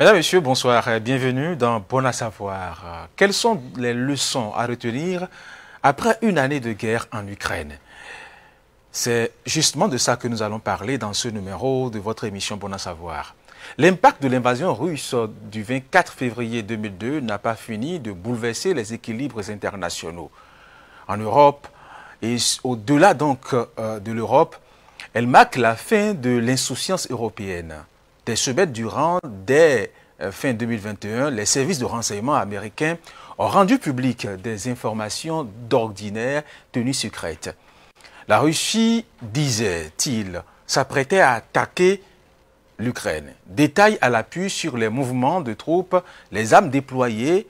Mesdames, Messieurs, bonsoir. Bienvenue dans Bon à savoir. Quelles sont les leçons à retenir après une année de guerre en Ukraine C'est justement de ça que nous allons parler dans ce numéro de votre émission Bon à savoir. L'impact de l'invasion russe du 24 février 2002 n'a pas fini de bouleverser les équilibres internationaux. En Europe et au-delà donc euh, de l'Europe, elle marque la fin de l'insouciance européenne des semaines durant, dès euh, fin 2021, les services de renseignement américains ont rendu public des informations d'ordinaire tenues secrètes. La Russie, disait-il, s'apprêtait à attaquer l'Ukraine. Détails à l'appui sur les mouvements de troupes, les armes déployées.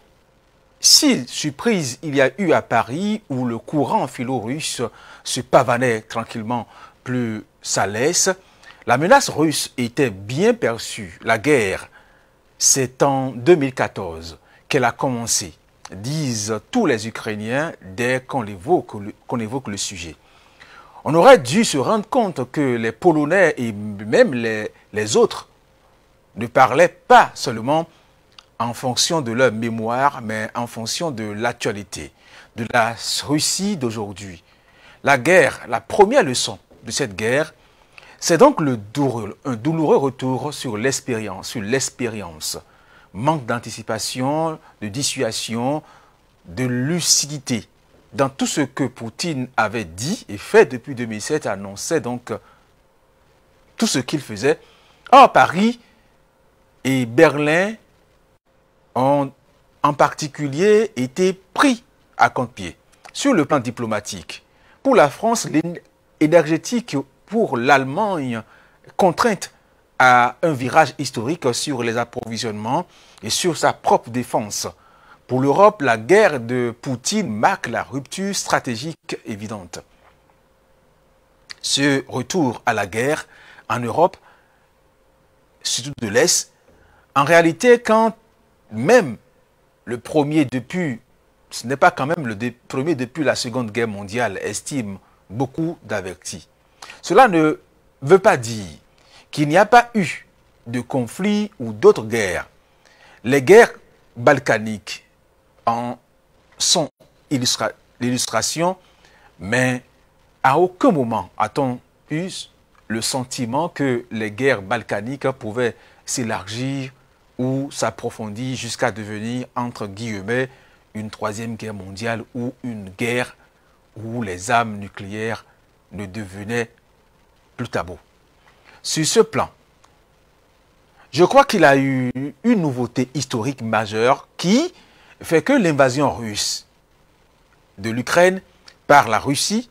Si surprise il y a eu à Paris où le courant philo-russe se pavanait tranquillement plus sa la menace russe était bien perçue. La guerre, c'est en 2014 qu'elle a commencé, disent tous les Ukrainiens dès qu'on évoque, le sujet. On aurait dû se rendre compte que les Polonais et même les, les autres ne parlaient pas seulement en fonction de leur mémoire, mais en fonction de l'actualité, de la Russie d'aujourd'hui. La guerre, la première leçon de cette guerre, c'est donc un douloureux retour sur l'expérience, sur l'expérience. Manque d'anticipation, de dissuasion, de lucidité. Dans tout ce que Poutine avait dit et fait depuis 2007, annonçait donc tout ce qu'il faisait. Or, oh, Paris et Berlin ont en particulier été pris à compte-pied. Sur le plan diplomatique, pour la France, l'énergétique pour l'Allemagne contrainte à un virage historique sur les approvisionnements et sur sa propre défense. Pour l'Europe, la guerre de Poutine marque la rupture stratégique évidente. Ce retour à la guerre en Europe, surtout de l'Est, en réalité, quand même le premier depuis, ce n'est pas quand même le premier depuis la Seconde Guerre mondiale, estime beaucoup d'avertis. Cela ne veut pas dire qu'il n'y a pas eu de conflits ou d'autres guerres. Les guerres balkaniques en sont l'illustration, mais à aucun moment a-t-on eu le sentiment que les guerres balkaniques pouvaient s'élargir ou s'approfondir jusqu'à devenir, entre guillemets, une troisième guerre mondiale ou une guerre où les armes nucléaires ne devenait plus tabou. Sur ce plan, je crois qu'il a eu une nouveauté historique majeure qui fait que l'invasion russe de l'Ukraine par la Russie,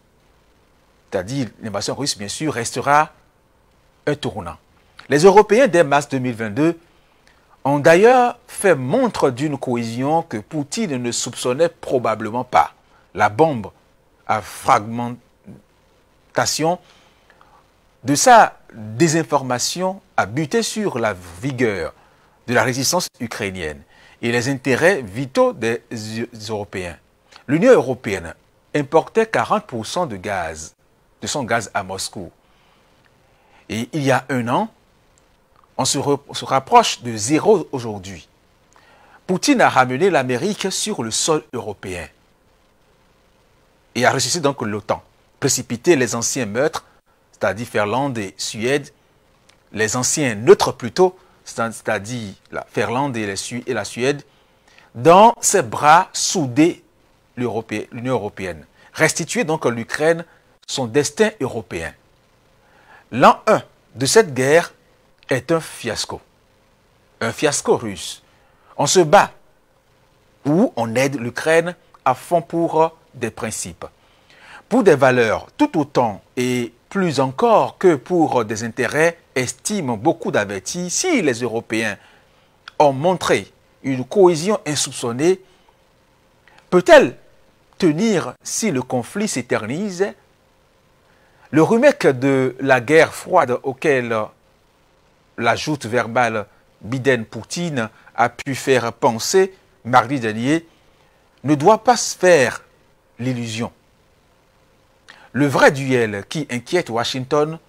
c'est-à-dire l'invasion russe bien sûr, restera un tournant. Les Européens dès mars 2022 ont d'ailleurs fait montre d'une cohésion que Poutine ne soupçonnait probablement pas. La bombe a fragmenté de sa désinformation a buté sur la vigueur de la résistance ukrainienne et les intérêts vitaux des Européens. L'Union européenne importait 40% de gaz, de son gaz à Moscou. Et il y a un an, on se, se rapproche de zéro aujourd'hui. Poutine a ramené l'Amérique sur le sol européen et a ressuscité donc l'OTAN précipiter les anciens meurtres, c'est-à-dire Finlande et Suède, les anciens neutres plutôt, c'est-à-dire la Finlande et, et, la Suède, dans ses bras soudés l'Union européenne. Restituer donc à l'Ukraine son destin européen. L'an 1 de cette guerre est un fiasco. Un fiasco russe. On se bat ou on aide l'Ukraine à fond pour des principes pour des valeurs tout autant et plus encore que pour des intérêts, estiment beaucoup d'avertis, si les Européens ont montré une cohésion insoupçonnée, peut-elle tenir si le conflit s'éternise Le remèque de la guerre froide auquel la joute verbale Biden-Poutine a pu faire penser mardi dernier ne doit pas se faire l'illusion le vrai duel qui inquiète Washington,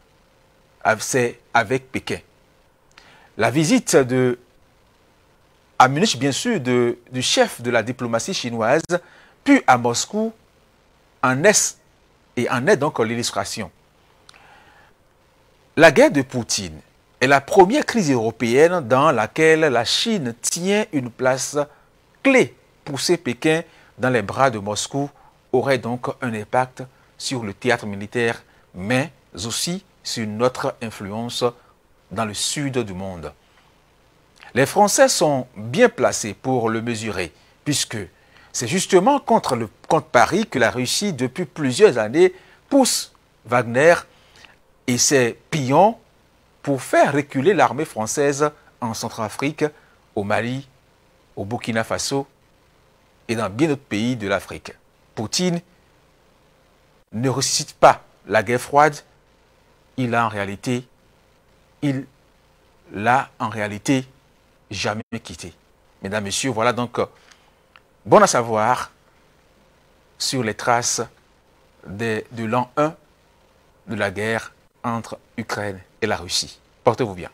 c'est avec Pékin. La visite de, à Munich, bien sûr, du chef de la diplomatie chinoise, puis à Moscou, en est et en est donc l'illustration. La guerre de Poutine est la première crise européenne dans laquelle la Chine tient une place clé. Pousser Pékin dans les bras de Moscou aurait donc un impact sur le théâtre militaire, mais aussi sur notre influence dans le sud du monde. Les Français sont bien placés pour le mesurer, puisque c'est justement contre, le, Paris que la Russie, depuis plusieurs années, pousse Wagner et ses pions pour faire reculer l'armée française en Centrafrique, au Mali, au Burkina Faso et dans bien d'autres pays de l'Afrique. Poutine ne ressuscite pas la guerre froide, il a en réalité, il l'a en réalité jamais quitté. Mesdames, Messieurs, voilà donc euh, bon à savoir sur les traces de l'an 1 de la guerre entre Ukraine et la Russie. Portez-vous bien.